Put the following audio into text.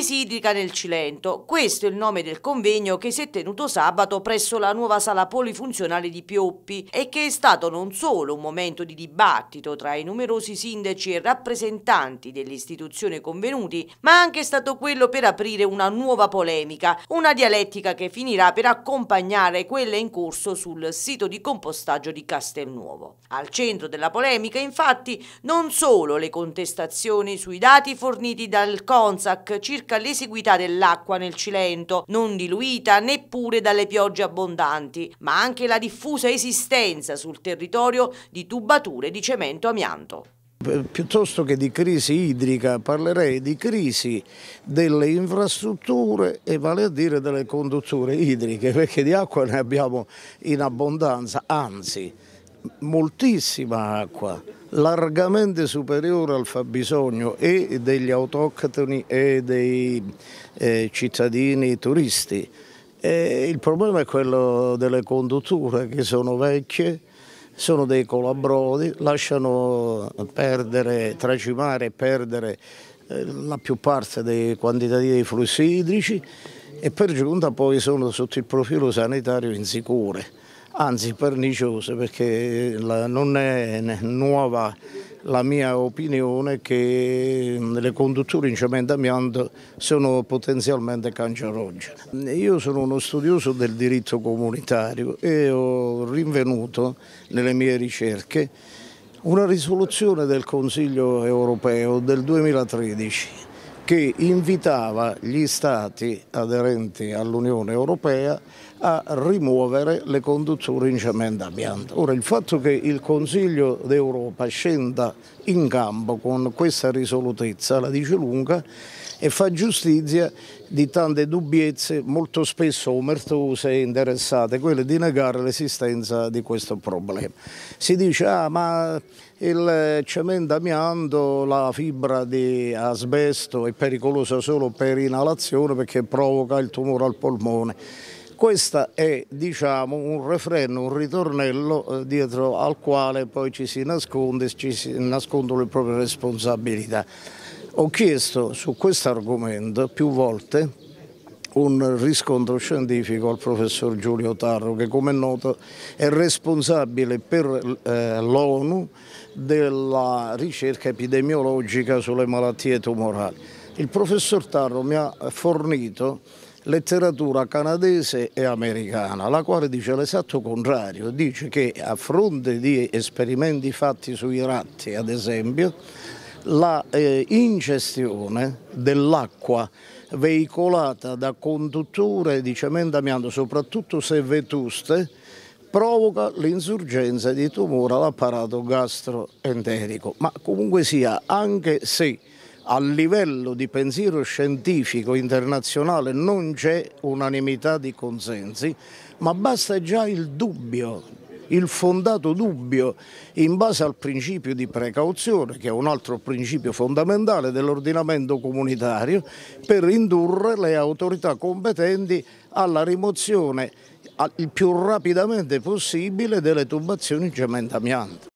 crisi idrica nel Cilento. Questo è il nome del convegno che si è tenuto sabato presso la nuova sala polifunzionale di Pioppi e che è stato non solo un momento di dibattito tra i numerosi sindaci e rappresentanti dell'istituzione convenuti, ma anche stato quello per aprire una nuova polemica, una dialettica che finirà per accompagnare quella in corso sul sito di compostaggio di Castelnuovo. Al centro della polemica, infatti, non solo le contestazioni sui dati forniti dal CONSAC circa secca l'esiguità dell'acqua nel Cilento, non diluita neppure dalle piogge abbondanti, ma anche la diffusa esistenza sul territorio di tubature di cemento amianto. Piuttosto che di crisi idrica parlerei di crisi delle infrastrutture e vale a dire delle condutture idriche perché di acqua ne abbiamo in abbondanza, anzi moltissima acqua largamente superiore al fabbisogno e degli autoctoni e dei eh, cittadini turisti. E il problema è quello delle condutture che sono vecchie, sono dei colabrodi, lasciano perdere, tracimare e perdere eh, la più parte dei quantitativi dei flussi idrici e per giunta poi sono sotto il profilo sanitario insicure anzi perniciose perché la, non è nuova la mia opinione che le condutture in cemento amianto sono potenzialmente cancerogene. Io sono uno studioso del diritto comunitario e ho rinvenuto nelle mie ricerche una risoluzione del Consiglio europeo del 2013 che invitava gli Stati aderenti all'Unione Europea a rimuovere le condutture in cemento amianto. Ora il fatto che il Consiglio d'Europa scenda in campo con questa risolutezza la dice lunga e fa giustizia di tante dubbiezze molto spesso omertose e interessate, quelle di negare l'esistenza di questo problema. Si dice ah ma il cemento amianto, la fibra di asbesto è pericolosa solo per inalazione perché provoca il tumore al polmone. Questo è diciamo, un refren, un ritornello eh, dietro al quale poi ci si nasconde, ci si nascondono le proprie responsabilità. Ho chiesto su questo argomento più volte un riscontro scientifico al professor Giulio Tarro che come è noto è responsabile per eh, l'ONU della ricerca epidemiologica sulle malattie tumorali. Il professor Tarro mi ha fornito letteratura canadese e americana, la quale dice l'esatto contrario, dice che a fronte di esperimenti fatti sui ratti, ad esempio, la eh, ingestione dell'acqua veicolata da condutture di cemento amianto, soprattutto se vetuste, provoca l'insurgenza di tumore all'apparato gastroenterico. Ma comunque sia, anche se a livello di pensiero scientifico internazionale non c'è unanimità di consensi, ma basta già il dubbio il fondato dubbio in base al principio di precauzione, che è un altro principio fondamentale dell'ordinamento comunitario, per indurre le autorità competenti alla rimozione il più rapidamente possibile delle tubazioni cemento amianto.